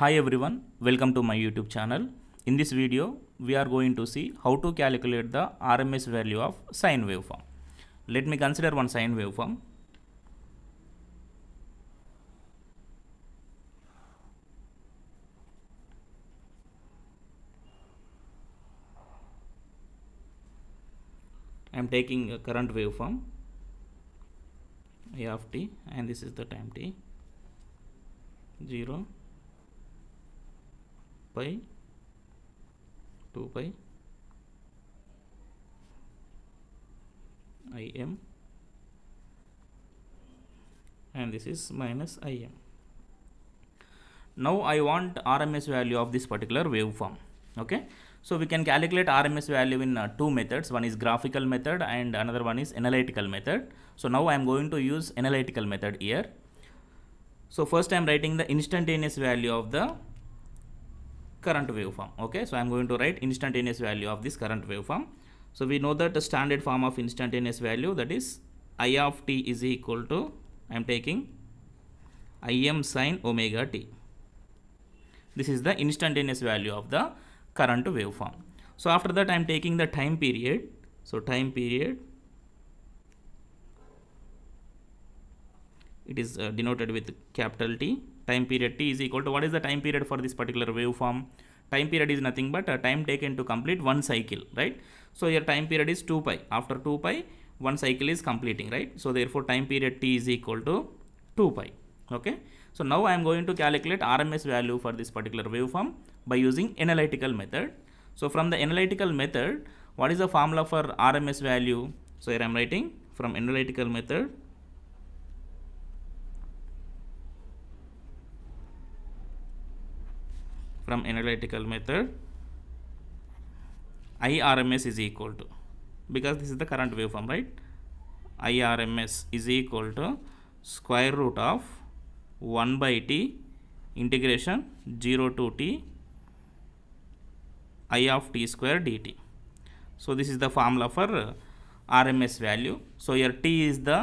Hi everyone, welcome to my YouTube channel. In this video, we are going to see how to calculate the RMS value of sine waveform. Let me consider one sine waveform. I am taking a current waveform A of t and this is the time t 0 pi 2 pi im and this is minus im now i want rms value of this particular waveform okay so we can calculate RMS value in uh, two methods. One is graphical method and another one is analytical method. So now I am going to use analytical method here. So first I am writing the instantaneous value of the current waveform okay so i'm going to write instantaneous value of this current waveform so we know that the standard form of instantaneous value that is i of t is equal to i'm taking im sine omega t this is the instantaneous value of the current waveform so after that i'm taking the time period so time period it is uh, denoted with capital t time period t is equal to what is the time period for this particular waveform time period is nothing but a uh, time taken to complete one cycle right so your time period is 2 pi after 2 pi one cycle is completing right so therefore time period t is equal to 2 pi okay so now i am going to calculate rms value for this particular waveform by using analytical method so from the analytical method what is the formula for rms value so here i am writing from analytical method from analytical method IRMS is equal to because this is the current waveform right IRMS is equal to square root of 1 by t integration 0 to t i of t square dt. So, this is the formula for RMS value. So, here t is the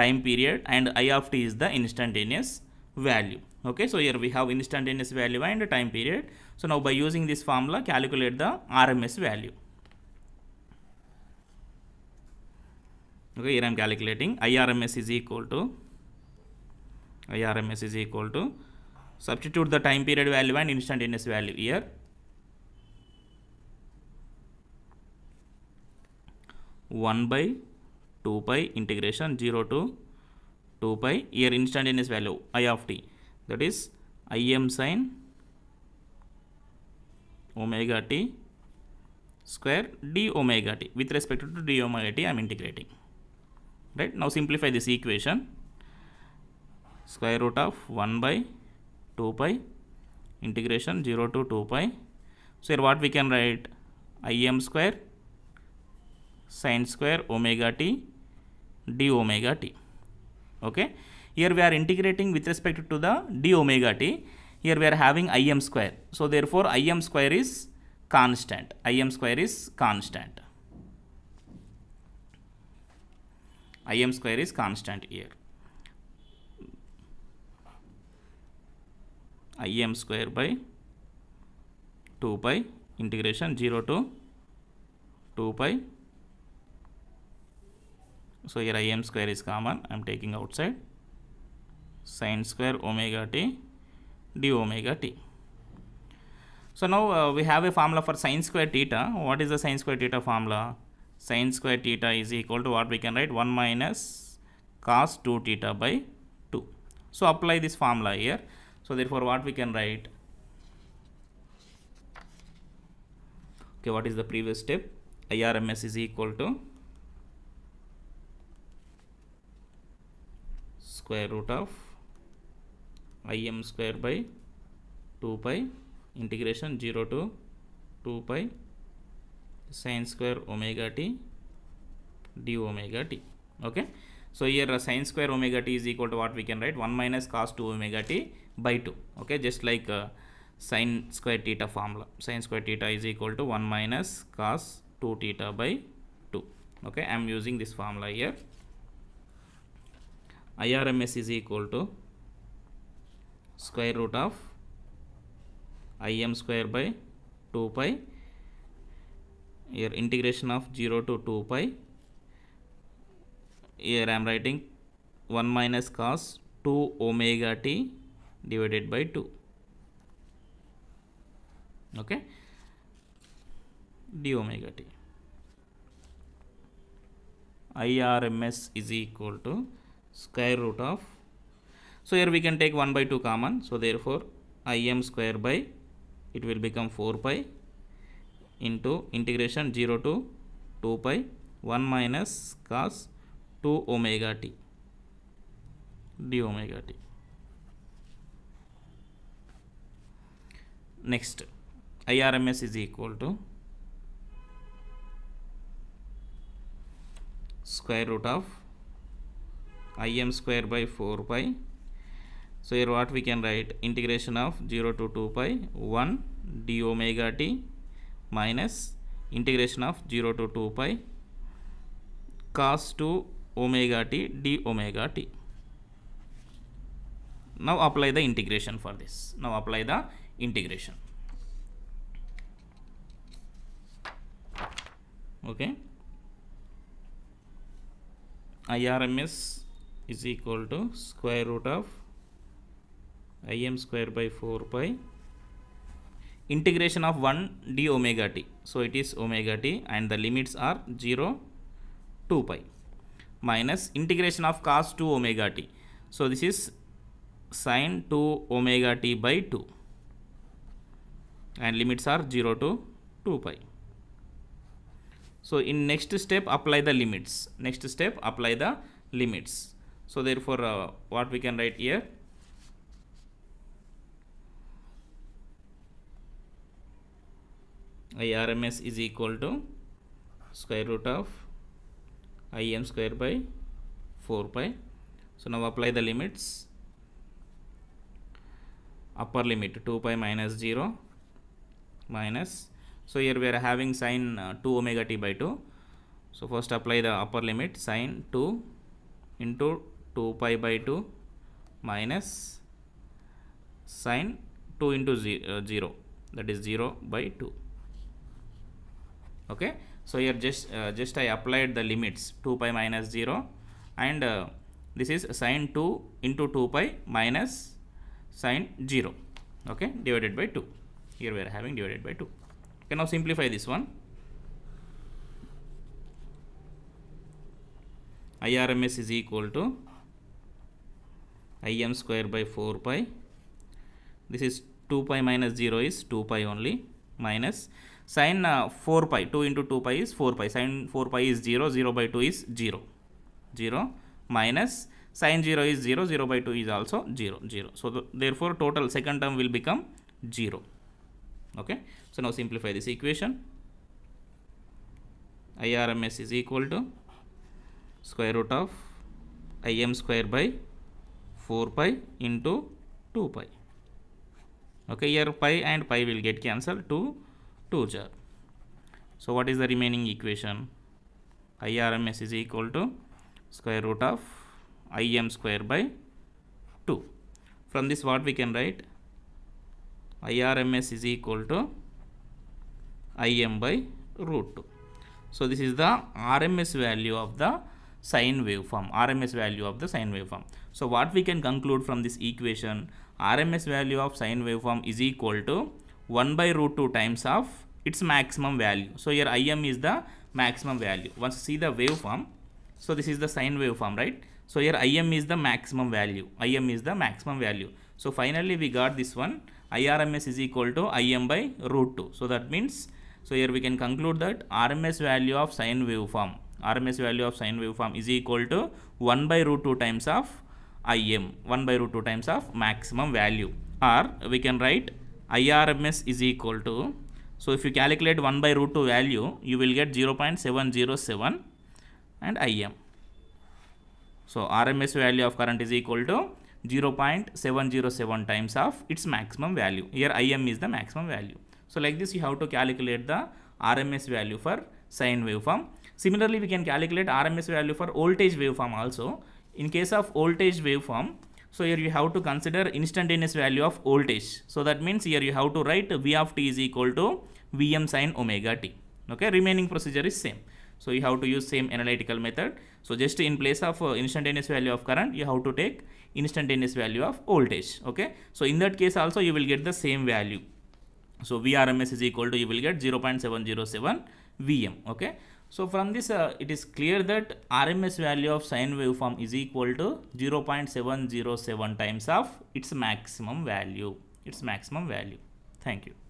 time period and i of t is the instantaneous value okay so here we have instantaneous value and time period so now by using this formula calculate the rms value okay here i'm calculating irms is equal to irms is equal to substitute the time period value and instantaneous value here one by 2 pi integration 0 to 2 pi here instantaneous value i of t that is Im sine omega t square d omega t with respect to d omega t I am integrating right now simplify this equation square root of 1 by 2 pi integration 0 to 2 pi so here what we can write Im square sine square omega t d omega t okay here we are integrating with respect to the d omega t. Here we are having Im square. So therefore Im square is constant. Im square is constant. Im square is constant here. Im square by 2 pi integration 0 to 2 pi. So here Im square is common. I am taking outside sine square omega t d omega t. So now uh, we have a formula for sine square theta. What is the sine square theta formula? Sine square theta is equal to what we can write 1 minus cos 2 theta by 2. So apply this formula here. So therefore what we can write? Okay, what is the previous step? IRMS is equal to square root of im square by 2 pi integration 0 to 2 pi sine square omega t d omega t okay so here uh, sine square omega t is equal to what we can write 1 minus cos 2 omega t by 2 okay just like uh, sine square theta formula sine square theta is equal to 1 minus cos 2 theta by 2 okay i am using this formula here irms is equal to square root of im square by 2 pi here integration of 0 to 2 pi here I am writing 1 minus cos 2 omega t divided by 2 okay d omega t irms is equal to square root of so here we can take 1 by 2 common. So therefore I m square by it will become 4 pi into integration 0 to 2 pi 1 minus cos 2 omega t d omega t. Next IRMS is equal to square root of IM square by 4 pi so here what we can write integration of 0 to 2 pi 1 d omega t minus integration of 0 to 2 pi cos 2 omega t d omega t. Now apply the integration for this. Now apply the integration. Okay. IRMS is equal to square root of im square by 4 pi integration of 1 d omega t. So, it is omega t and the limits are 0 2 pi minus integration of cos 2 omega t. So, this is sine 2 omega t by 2 and limits are 0 to 2 pi. So, in next step apply the limits. Next step apply the limits. So, therefore, uh, what we can write here IRMS is equal to square root of IM square by 4 pi. So now apply the limits. Upper limit 2 pi minus 0 minus. So here we are having sine uh, 2 omega t by 2. So first apply the upper limit sine 2 into 2 pi by 2 minus sine 2 into 0, uh, 0 that is 0 by 2 okay so here just uh, just i applied the limits 2 pi minus 0 and uh, this is sine 2 into 2 pi minus sine 0 okay divided by 2 here we are having divided by 2 okay now simplify this one irms is equal to im square by 4 pi this is 2 pi minus 0 is 2 pi only minus sin uh, 4 pi 2 into 2 pi is 4 pi sin 4 pi is 0 0 by 2 is 0 0 minus sin 0 is 0 0 by 2 is also 0 0 so the, therefore total second term will become 0 okay so now simplify this equation irms is equal to square root of im square by 4 pi into 2 pi okay here pi and pi will get cancelled 2 2 jar. So, what is the remaining equation? IRMS is equal to square root of IM square by 2. From this what we can write? IRMS is equal to IM by root 2. So, this is the RMS value of the sine waveform, RMS value of the sine waveform. So, what we can conclude from this equation, RMS value of sine waveform is equal to 1 by root 2 times of its maximum value. So here Im is the maximum value. Once you see the waveform, so this is the sine waveform, right? So here Im is the maximum value. Im is the maximum value. So finally we got this one. IRMS is equal to Im by root 2. So that means, so here we can conclude that RMS value of sine waveform, RMS value of sine waveform is equal to 1 by root 2 times of Im, 1 by root 2 times of maximum value or we can write IRMS is equal to, so if you calculate 1 by root 2 value, you will get 0 0.707 and IM. So RMS value of current is equal to 0 0.707 times of its maximum value. Here IM is the maximum value. So like this you have to calculate the RMS value for sine waveform. Similarly, we can calculate RMS value for voltage waveform also. In case of voltage waveform, so here you have to consider instantaneous value of voltage. So that means here you have to write V of t is equal to Vm sine omega t. Okay, remaining procedure is same. So you have to use same analytical method. So just in place of uh, instantaneous value of current, you have to take instantaneous value of voltage. Okay, so in that case also you will get the same value. So VRMS is equal to you will get 0.707 Vm. Okay, so from this uh, it is clear that RMS value of sine waveform is equal to 0.707 times of its maximum value, its maximum value. Thank you.